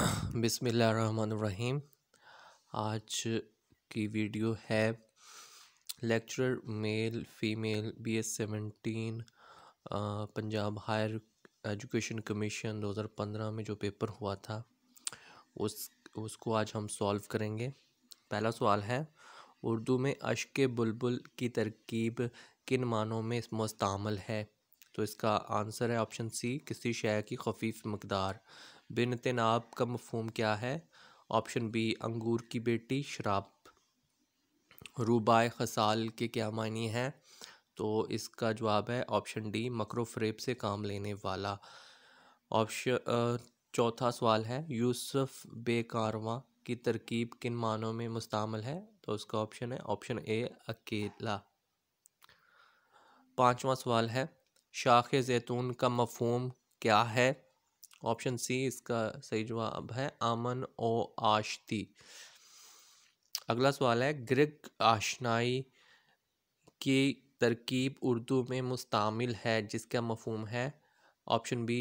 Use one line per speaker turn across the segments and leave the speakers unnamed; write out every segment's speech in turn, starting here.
बिसमीम आज की वीडियो है lecturer male female B S seventeen Punjab higher education commission 2015 में जो पेपर हुआ था उस उसको आज हम सॉल्व करेंगे पहला सवाल है उर्दू में अश्क बुलबुल की तरकीब किन मानों में मुस्तमल है तो इसका आंसर है ऑप्शन सी किसी शय की खफीफ मकदार बिनत नाब का मफहम क्या है ऑप्शन बी अंगूर की बेटी शराब रूबा खसाल के क्या मानी हैं तो इसका जवाब है ऑप्शन डी मकरो फ्रेब से काम लेने वाला ऑप्शन चौथा सवाल है यूसुफ बेकारवा की तरकीब किन मानों में मुस्तमल है तो उसका ऑप्शन है ऑप्शन ए अकेला पाँचवा सवाल है शाख जैतून का मफहम क्या है ऑप्शन सी इसका सही जवाब है आमन ओ आशती अगला सवाल है ग्रिक आशनाई की तरकीब उर्दू में मुस्तमिल है जिसका मफहम है ऑप्शन बी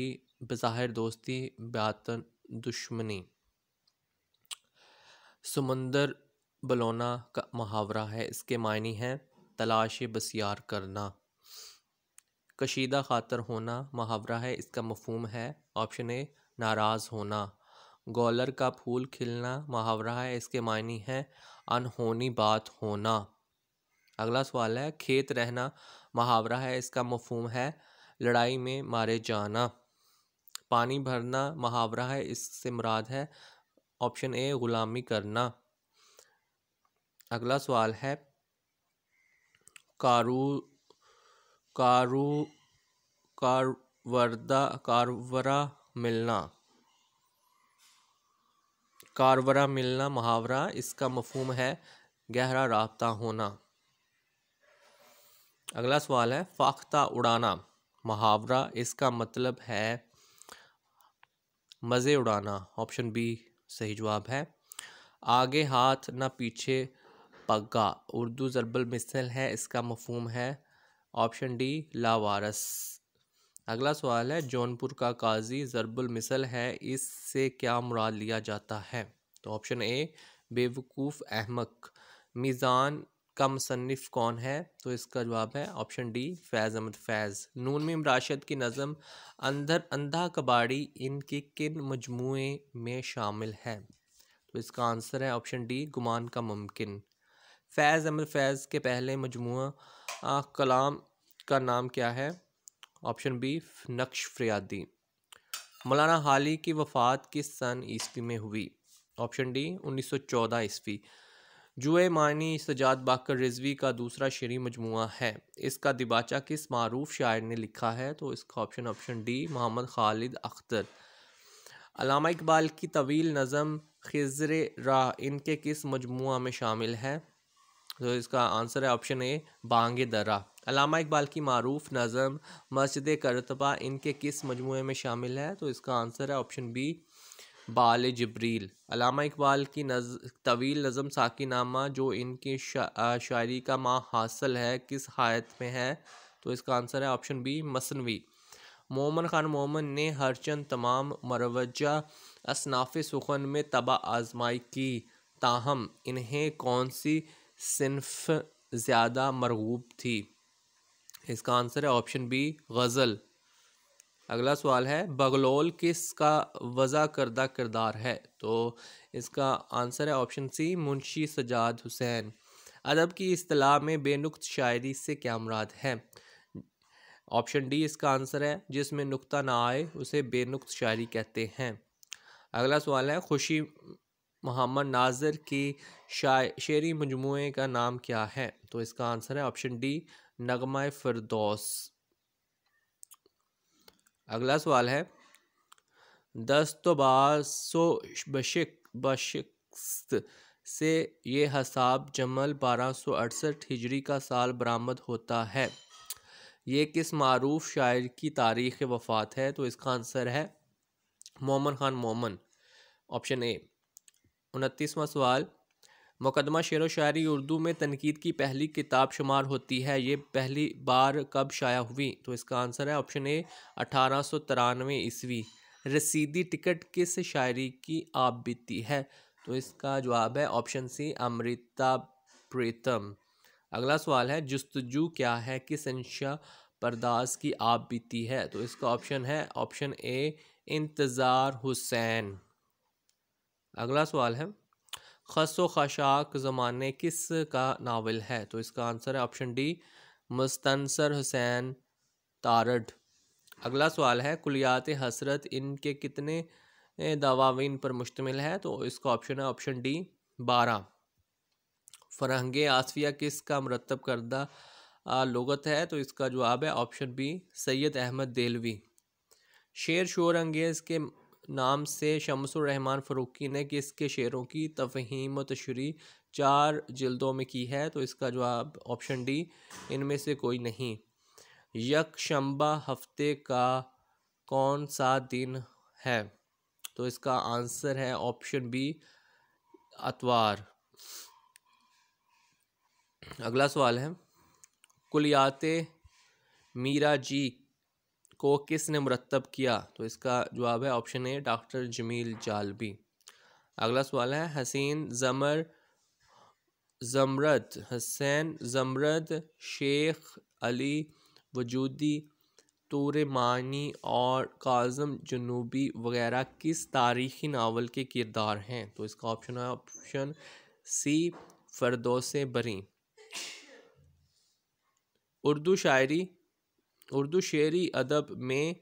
बज़ाहिर दोस्ती बातन दुश्मनी समंदर बलोना का मुहावरा है इसके मायने हैं तलाश बसियार करना कशीदा खातर होना मुहावरा है इसका मफहम है ऑप्शन ए नाराज़ होना गोलर का फूल खिलना मुहावरा है इसके मायने हैं अनहोनी बात होना अगला सवाल है खेत रहना मुहावरा है इसका मफहम है लड़ाई में मारे जाना पानी भरना मुहावरा है इससे मुराद है ऑप्शन ए ग़ुलामी करना अगला सवाल है कारू कारू कारवरदा कारवरा मिलना कारवरा मिलना मुहावरा इसका मफहम है गहरा रबता होना अगला सवाल है फाख्ता उड़ाना मुहावरा इसका मतलब है मज़े उड़ाना ऑप्शन बी सही जवाब है आगे हाथ ना पीछे पग्गा उर्दू जरबल मिसल है इसका मफहम है ऑप्शन डी लावारस अगला सवाल है जौनपुर का काजी जरबुल मिसल है इससे क्या मुराद लिया जाता है तो ऑप्शन ए बेवकूफ़ अहमक मीज़ान का मुसनफ़ कौन है तो इसका जवाब है ऑप्शन डी फैज़ अहमद फैज़ नून में राशिद की नज़म अंदर अंधा कबाड़ी इनके किन मजमू में शामिल है तो इसका आंसर है ऑप्शन डी गुमान का मुमकिन फैज़ अहमद फैज़ के पहले मजमू कलाम का नाम क्या है ऑप्शन बी नक्श फ्रियादी मौलाना हाली की वफ़ात किस सन ईस्वी में हुई ऑप्शन डी 1914 ईस्वी जुए मानी सजाद बाकर रिजवी का दूसरा शेरी मजमू है इसका दिबाचा किस मरूफ शायर ने लिखा है तो इसका option option D Mohammad Khalid Akhtar Allama Iqbal की तवील नज़म खिजर रा इनके किस मजमू में शामिल है तो इसका आंसर है ऑप्शन ए बांगे दर्रा अलामा इकबाल की मरूफ नज़म मस्जिद करतबा इनके किस मजमू में शामिल है तो इसका आंसर है ऑप्शन बी बाल जबरील अलामा इकबाल की नज तवील नज़म साकीनामा जो इनकी शा, शायरी का माँ हासिल है किस हायत में है तो इसका आंसर है ऑप्शन बी मसनवी मोमन खान मोमन ने हरचंद तमाम मरवजा असनाफ सुखन में तबा आजमाई की ताहम इन्हें कौन सी सिंफ ज़्यादा मरगूब थी इसका आंसर है ऑप्शन बी गज़ल अगला सवाल है बगलोल किस का वज़ा करदा किरदार है तो इसका आंसर है ऑप्शन सी मुंशी सजाद हुसैन अदब की असलाह में बेनुक्त शायरी से क्या मुराद है ऑप्शन डी इसका आंसर है जिसमें नुक्ता ना आए उसे बेनुक्त शायरी कहते हैं अगला सवाल है खुशी मोहम्मद नाजिर की शेरी मजमू का नाम क्या है तो इसका आंसर है ऑप्शन डी नगमा फरदौस अगला सवाल है दस्तबासो बशिक बशिकस्त से ये हसाब जमल बारह सौ अड़सठ हिजरी का साल बरामद होता है ये किस मरूफ शायर की तारीख़ वफ़ात है तो इसका आंसर है मोमन ख़ान मोमन ऑप्शन ए उनतीसवां सवाल मुकदमा शेर व शायरी उर्दू में तनकीद की पहली किताब शुमार होती है ये पहली बार कब शाया हुई तो इसका आंसर है ऑप्शन ए अठारह सौ तिरानवे ईस्वी रसीदी टिकट किस शायरी की आप बीती है तो इसका जवाब है ऑप्शन सी अमृता प्रीतम अगला सवाल है जस्तजू क्या है किस अंशा परदास की आप बीती है तो इसका ऑप्शन है ऑप्शन ए इंतज़ार हुसैन अगला सवाल है खस व खशाक ज़माने किस का नावल है तो इसका आंसर है ऑप्शन डी मुस्तनसर हुसैन तारड अगला सवाल है कुलियात हसरत इनके कितने दवावीन पर मुश्तमिल है तो इसका ऑप्शन है ऑप्शन डी बारह फरहंग आसफिया किस का मरतब करदा लगत है तो इसका जवाब है ऑप्शन बी सैयद अहमद देलवी शेर शोर अंगेज़ के नाम से रहमान फ़रूकी ने किसके शेरों की तफहीम व तशरी चार जल्दों में की है तो इसका जवाब ऑप्शन डी इनमें से कोई नहीं यकशंबा हफ्ते का कौन सा दिन है तो इसका आंसर है ऑप्शन बी अतवार अगला सवाल है कुलियात मीरा जी को किसने मुरतब किया तो इसका जवाब है option A doctor Jameel Jalibi अगला सवाल है हसीन जमर जमरत हसैन जमरत शेख अली वजूदी मानी और काजम जनूबी वगैरह किस तारीखी नावल के किरदार हैं तो इसका ऑप्शन है ऑप्शन सी फरदोसे बरी उर्दू शायरी उर्दू शेरी अदब में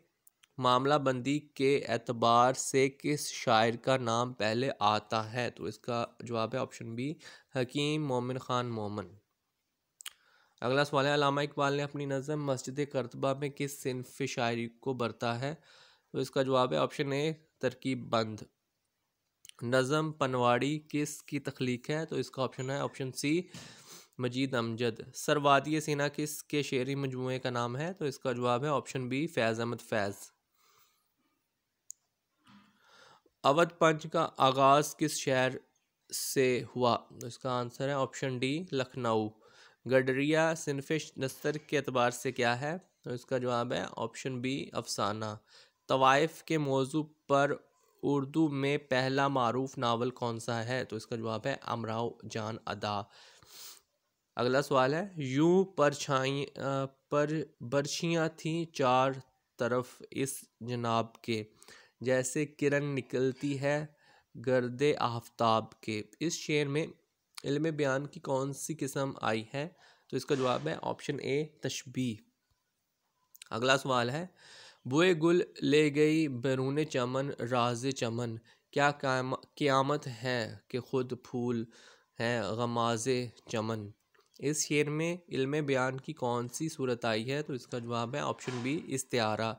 मामला बंदी के एतबार से किस शायर का नाम पहले आता है तो इसका जवाब है ऑप्शन बी हकीम मोमिन ख़ान मोमन अगला सवाल है अलामा इकबाल ने अपनी नज़म मस्जिद करतबा में किस सिनफ शायरी को बरता है तो इसका जवाब है ऑप्शन ए तरकीब बंद नज़म पनवाड़ी किस की तख्लीक है तो इसका ऑप्शन है ऑप्शन सी मजीद अमजद सरवादी सेना किस के शेरी मजमू का नाम है तो इसका जवाब है ऑप्शन बी फैज़ अहमद फैज़ अवध पंच का आगाज़ किस शहर से हुआ तो इसका आंसर है ऑप्शन डी लखनऊ गडरिया सिनफिश नस्तर के अतबार से क्या है तो इसका जवाब है ऑप्शन बी अफसाना तवाइफ के मौजू पर उर्दू में पहला मरूफ नावल कौन सा है तो इसका जवाब है अमराव जान अदा अगला सवाल है यू परछाई पर बर्छियाँ थीं चार तरफ इस जनाब के जैसे किरण निकलती है गर्द आफ्ताब के इस शेर में इल्म बयान की कौन सी किस्म आई है तो इसका जवाब है ऑप्शन ए तशबी अगला सवाल है बुए गुल ले गई बैरून चमन राज चमन क्या क्यामत है कि खुद फूल हैं गमाज चमन इस शेर में इल्म बयान की कौन सी सूरत आई है तो इसका जवाब है ऑप्शन बी इस्तारा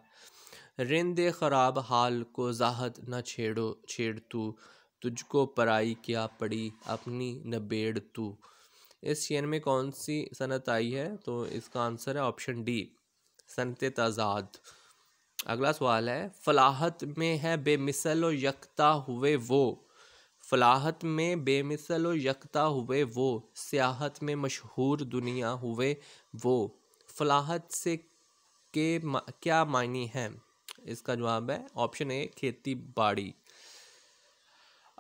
रिंद खराब हाल को जाहत न छेड़ो छेड़ तू तुझको पराई क्या पड़ी अपनी नबेड़ तू इस शेर में कौन सी सनत आई है तो इसका आंसर है ऑप्शन डी सनत तजाद अगला सवाल है फलाहत में है बेमिसल और यकता हुए वो फलाहत में बेमिसल यकता हुए वो सियाहत में मशहूर दुनिया हुए वो फलाहत से के मा, क्या मायने हैं इसका जवाब है ऑप्शन ए खेती बाड़ी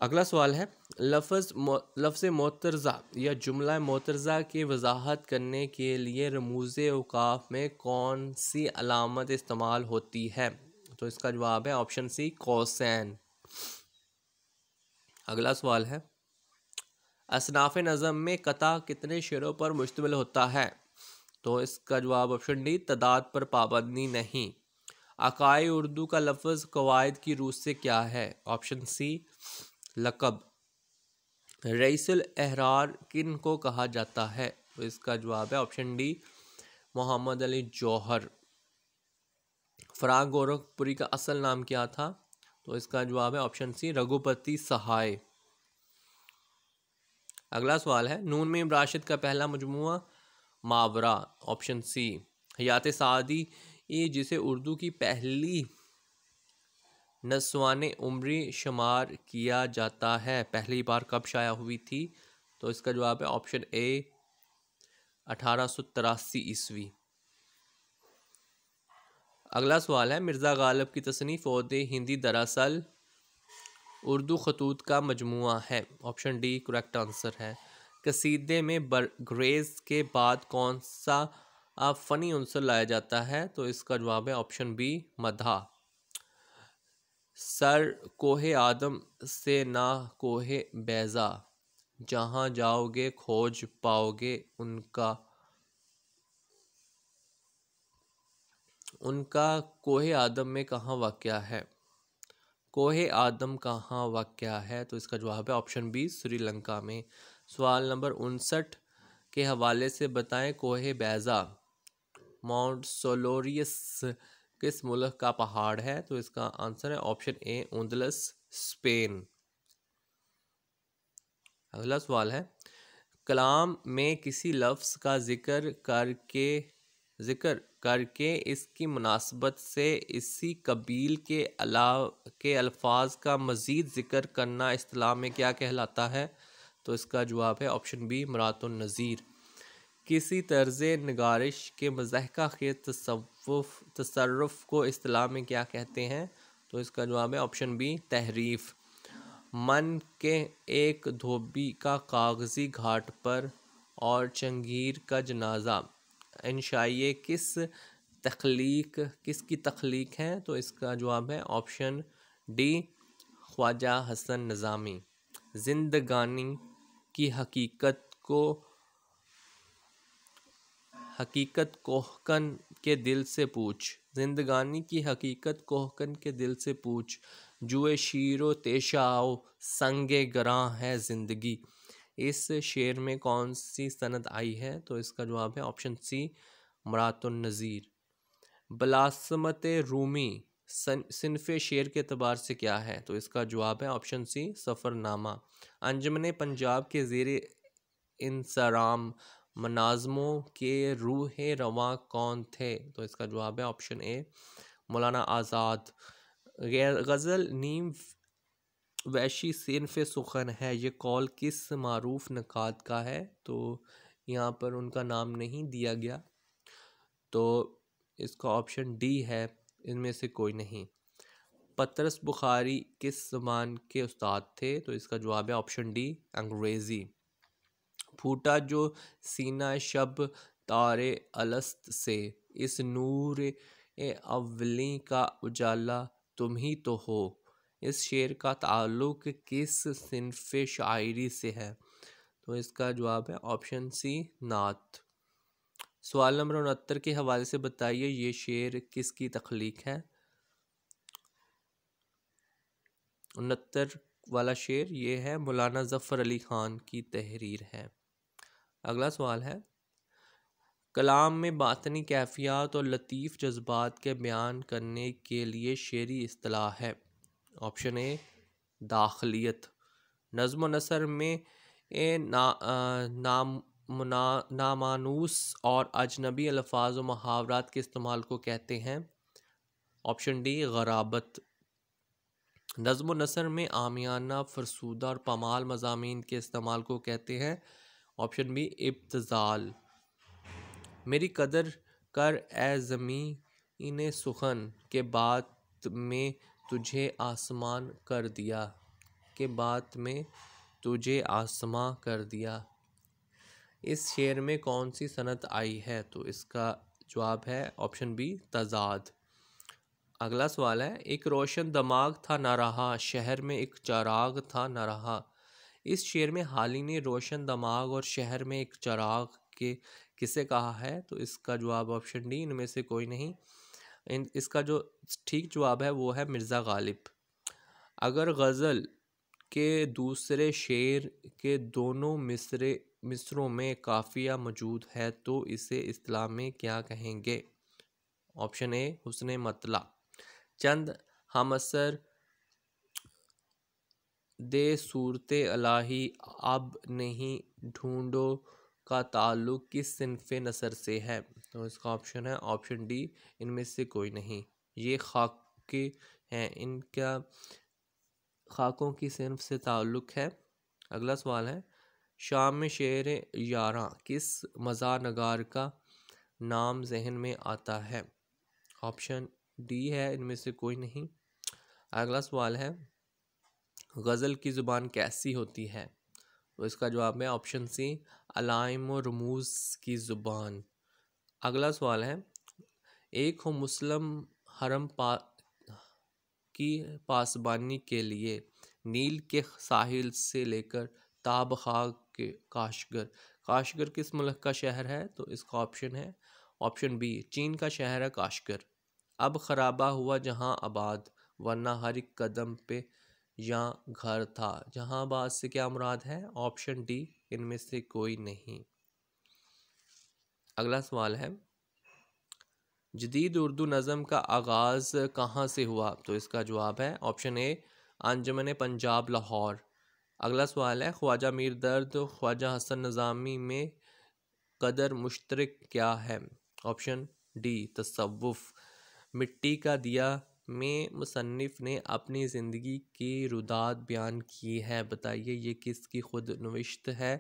अगला सवाल है लफज लफ्ज़ मोतरज़ा या जुमला मोतरज़ा की वजाहत करने के लिए रमूज अवकाफ में कौन सी अलामत इस्तेमाल होती है तो इसका जवाब है ऑप्शन सी कौसैन अगला सवाल है असनाफ नज़म में कता कितने शेरों पर मुश्तमिल होता है तो इसका जवाब ऑप्शन डी तादाद पर पाबंदी नहीं अकाए उर्दू का लफ्ज़ कवायद की रूस से क्या है ऑप्शन सी लकब रईसल एहरार किन को कहा जाता है तो इसका जवाब है ऑप्शन डी मोहम्मद अली जौहर फराग गोरखपुरी का असल नाम क्या था तो इसका जवाब है ऑप्शन सी रघुपति सहाय अगला सवाल है नून में राशिद का पहला मजमू मावरा ऑप्शन सी हयात सादी ये जिसे उर्दू की पहली नस्वान उम्री शुमार किया जाता है पहली बार कब शाया हुई थी तो इसका जवाब है ऑप्शन ए अठारह सौ तिरासी ईस्वी अगला सवाल है मिर्ज़ा गालब की तसनीफ़ द हिंदी दरअसल उर्दू खतूत का मजमु है ऑप्शन डी करेक्ट आंसर है कसीदे में बरग्रेज के बाद कौन सा फ़नी आंसर लाया जाता है तो इसका जवाब है ऑप्शन बी मधा सर कोहे आदम से ना कोहे बैज़ा जहाँ जाओगे खोज पाओगे उनका उनका कोहे आदम में कहाँ वाक़ है कोहे आदम कहाँ वाक़ है तो इसका जवाब है ऑप्शन बी श्रीलंका में सवाल नंबर उनसठ के हवाले से बताएं कोहे बैज़ा माउंट सोलोरियस किस मुल्क का पहाड़ है तो इसका आंसर है ऑप्शन ए उन्दलस स्पेन अगला सवाल है कलाम में किसी लफ्ज़ का जिक्र करके ज़िक्र करके इसकी मुनासबत से इसी कबील के अला के अल्फाज का मज़ीद ज़िक्र करना असलाह में क्या कहलाता है तो इसका जवाब है ऑप्शन बी मरातुलनज़ीर किसी तर्ज नगारिश के मज़हका के तसवुफ तसरफ को असलाह में क्या कहते हैं तो इसका जवाब है ऑप्शन बी तहरीफ़ मन के एक धोबी का कागज़ी घाट पर और चंगीर का जनाजा इंशाइए किस तख्लीक किसकी तख्लीक है तो इसका जवाब है ऑप्शन डी ख्वाजा हसन नज़ामी जिंदगानी की हकीकत को हकीकत कोहकन के दिल से पूछ जिंदगानी की हकीकत कोहकन के दिल से पूछ जुए शीरो तेशाओ संगे गरां है ज़िंदगी इस शेर में कौन सी सनद आई है तो इसका जवाब है ऑप्शन सी मरातुलनज़ीर बलासमत रूमी सिनफ शेर के अतबार से क्या है तो इसका जवाब है ऑप्शन सी सफ़रनामा अंजमन पंजाब के जेर इंसराम मनाजमों के रूह रवा कौन थे तो इसका जवाब है ऑप्शन ए मौलाना आज़ाद गज़ल नीम वैशी सिर्फ सुखन है ये कॉल किस मरूफ नक़ाद का है तो यहाँ पर उनका नाम नहीं दिया गया तो इसका ऑप्शन डी है इनमें से कोई नहीं पतरस बुखारी किस जबान के उस्ताद थे तो इसका जवाब है ऑप्शन डी अंग्रेज़ी फूटा जो सीना शब तारे अलस्त से इस नूर अवली का उजाला तुम ही तो हो इस शेर का ताल्लुक किस सिनफ शायरी से है तो इसका जवाब है ऑप्शन सी नात सवाल नंबर उनहत्तर के हवाले से बताइए ये शेर किसकी तख्लीक है उनहत्तर वाला शेर ये है मौलाना ज़फ़र अली ख़ान की तहरीर है अगला सवाल है कलाम में बातनी कैफियात और लतीफ़ जज्बात के बयान करने के लिए शेरी असलाह है ऑप्शन ए दाखलियत नज़म नसर में ए ना आ, नाम ना, नामानूस और अजनबी अल्फाज व मुहावरात के इस्तेमाल को कहते हैं ऑप्शन डी गराबत नज़म नसर में आमियाना फरसूदा और पमाल मजामी के इस्तेमाल को कहते हैं ऑप्शन बी इब्तज़ाल मेरी कदर कर ए ज़मी इन सुखन के बाद में तुझे आसमान कर दिया के बाद में तुझे आसमां कर दिया इस शेर में कौन सी सनत आई है तो इसका जवाब है ऑप्शन बी तजाद अगला सवाल है एक रोशन दमाग था ना रहा शहर में एक चराग था ना रहा इस शेर में हाली ने रोशन दमाग और शहर में एक चराग के किसे कहा है तो इसका जवाब ऑप्शन डी इनमें से कोई नहीं इन इसका जो ठीक जवाब है वो है मिर्ज़ा गालिब अगर गज़ल के दूसरे शेर के दोनों मिसरे मिसरों में काफिया मौजूद है तो इसे इस्लाम में क्या कहेंगे ऑप्शन ए हुसन मतला चंद हम असर दे सूरत अलाही अब नहीं ढूंढो का ताल्लुक किस सिनफ नसर से है तो इसका ऑप्शन है ऑप्शन डी इनमें से कोई नहीं ये खाके हैं इनका खाकों की सिनफ से ताल्लुक़ है अगला सवाल है शाम में शेर यारा किस मज़ार नगार का नाम जहन में आता है ऑप्शन डी है इनमें से कोई नहीं अगला सवाल है गज़ल की ज़ुबान कैसी होती है तो इसका जवाब है ऑप्शन सी अलाइम और रमूज की ज़ुबान अगला सवाल है एक हो मुस्लिम हरम पा की पासबानी के लिए नील के साहिल से लेकर ताब खा के काशगर काशगर किस मुल्क का शहर है तो इसका ऑप्शन है ऑप्शन बी चीन का शहर है काशगर अब ख़राबा हुआ जहां आबाद वरना हर एक कदम पे या घर था बाद से क्या मुराद है ऑप्शन डी इनमें से कोई नहीं अगला सवाल है जदीद उर्दू नज़म का आगाज़ कहाँ से हुआ तो इसका जवाब है ऑप्शन ए अंजमन पंजाब लाहौर अगला सवाल है ख्वाजा मीर दर्द ख्वाजा हसन नज़ामी में कदर मुश्तरक क्या है ऑप्शन डी तसव्वुफ़ मिट्टी का दिया में मुसनफ़ ने अपनी ज़िंदगी की रुदात बयान की है बताइए ये किसकी खुद नविश्त है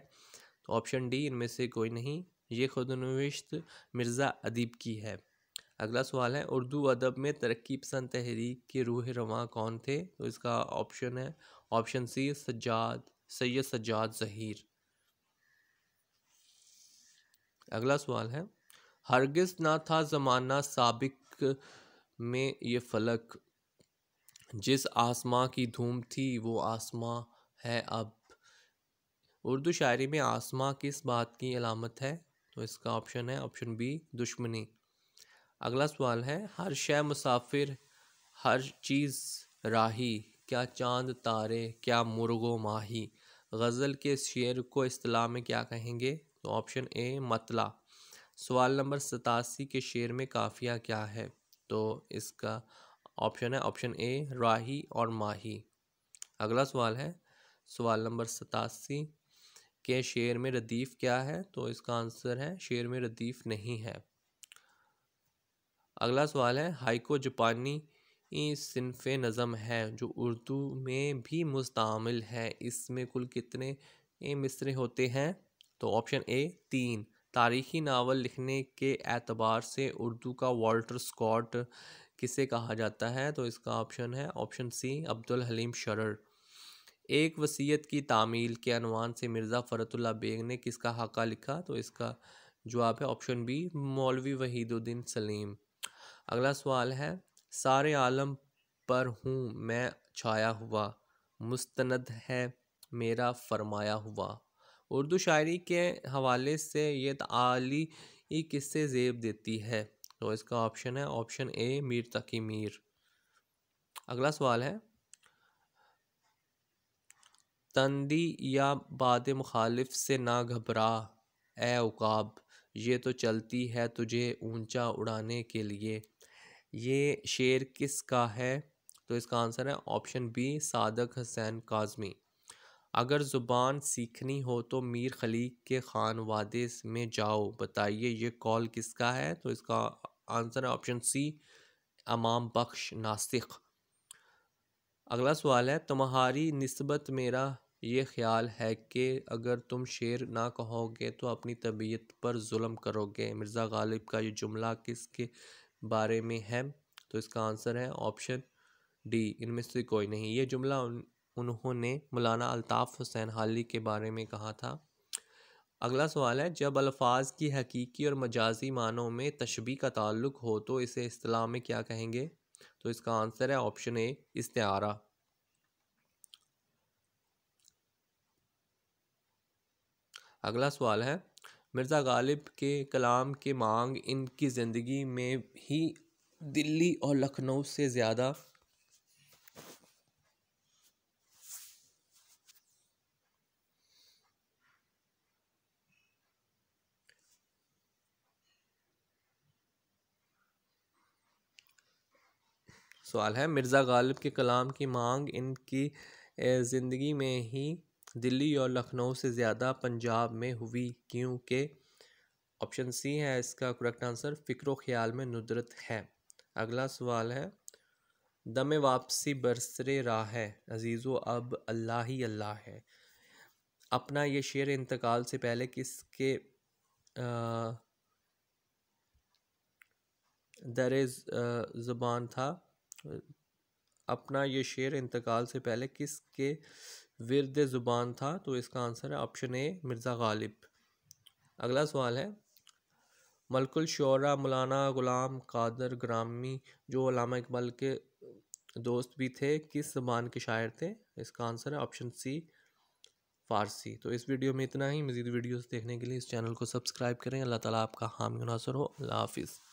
तो ऑप्शन डी इनमें से कोई नहीं ये खुद नविश्त मिर्ज़ा अदीब की है अगला सवाल है उर्दू अदब में तरक्की पसंद तहरीक के रूह रवा कौन थे तो इसका ऑप्शन है ऑप्शन सी सजाद सैयद सजाद जहीर अगला सवाल है हरगिज ना था ज़माना सबक में ये फलक जिस आसमां की धूम थी वो आसमां है अब उर्दू शायरी में आसमां किस बात की अलामत है तो इसका ऑप्शन है ऑप्शन बी दुश्मनी अगला सवाल है हर शय मुसाफिर हर चीज़ राही क्या चांद तारे क्या मुर्गो माही गज़ल के शेर को अतलाह में क्या कहेंगे तो ऑप्शन ए मतला सवाल नंबर सतासी के शेर में काफ़िया क्या है तो इसका ऑप्शन है ऑप्शन ए राही और माही अगला सवाल है सवाल नंबर सतासी के शेर में रदीफ़ क्या है तो इसका आंसर है शेर में रदीफ़ नहीं है अगला सवाल है हाइको जापानी सिनफ़ नज़म है जो उर्दू में भी मुस्तमिल है इसमें कुल कितने मिसरे होते हैं तो ऑप्शन ए तीन तारीख़ी नावल लिखने के एतबार से उर्दू का वाल्टर स्कॉट किसे कहा जाता है तो इसका ऑप्शन है ऑप्शन सी अब्दुल हलीम शरर एक वसीयत की तामील के अनवान से मिर्ज़ा फ़रतुल्ला बेग ने किसका हाका लिखा तो इसका जवाब है ऑप्शन बी मौलवी वहीदुद्दीन सलीम अगला सवाल है सारे आलम पर हूँ मैं छाया हुआ मुस्तनद है मेरा फरमाया हुआ उर्दू शायरी के हवाले से ये ताली किससे जेब देती है तो इसका ऑप्शन है ऑप्शन ए मीर तकी मीर अगला सवाल है तंदी या बाद मुखालिफ से ना घबरा ए उकाब ये तो चलती है तुझे ऊंचा उड़ाने के लिए ये शेर किस का है तो इसका आंसर है ऑप्शन बी सादक हसैन काजमी अगर ज़ुबान सीखनी हो तो मीर खलीक के खान वादे में जाओ बताइए ये कॉल किसका है तो इसका आंसर है ऑप्शन सी अमाम बख्श नासिक अगला सवाल है तुम्हारी नस्बत मेरा ये ख्याल है कि अगर तुम शेर ना कहोगे तो अपनी तबीयत पर जुल्म करोगे मिर्ज़ा गालिब का ये जुमला किसके बारे में है तो इसका आंसर है ऑप्शन डी इनमें से कोई नहीं ये जुमला उन उन्होंने मौलाना अलताफ़ हुसैन हाली के बारे में कहा था अगला सवाल है जब अल्फाज की हकीकी और मजाजी मानों में तशबी का ताल्लुक हो तो इसे असलाह में क्या कहेंगे तो इसका आंसर है ऑप्शन ए इस्तारा अगला सवाल है मिर्ज़ा गालिब के कलाम के मांग इनकी ज़िंदगी में ही दिल्ली और लखनऊ से ज़्यादा सवाल है मिर्ज़ा गालिब के कलाम की मांग इनकी ज़िंदगी में ही दिल्ली और लखनऊ से ज़्यादा पंजाब में हुई क्योंकि ऑप्शन सी है इसका करेक्ट आंसर फ़िक्र ख्याल में नुदरत है अगला सवाल है दम वापसी बरसरे राह है अजीज़ो अब अल्लाह ही अल्लाह है अपना ये शेर इंतकाल से पहले किसके दर ज़बान था अपना ये शेर इंतकाल से पहले किसके विरद ज़ुबान था तो इसका आंसर है ऑप्शन ए मिर्ज़ा गालिब अगला सवाल है मलकुल शौरा मौलाना ग़ुलाम कादर ग्रामी जो अलामा इकबाल के दोस्त भी थे किस ज़बान के शायर थे इसका आंसर है ऑप्शन सी फारसी तो इस वीडियो में इतना ही मज़ीद वीडियोस देखने के लिए इस चैनल को सब्सक्राइब करें अल्लाह ताला आपका हामी नासर हो अल्लाह हाफिज़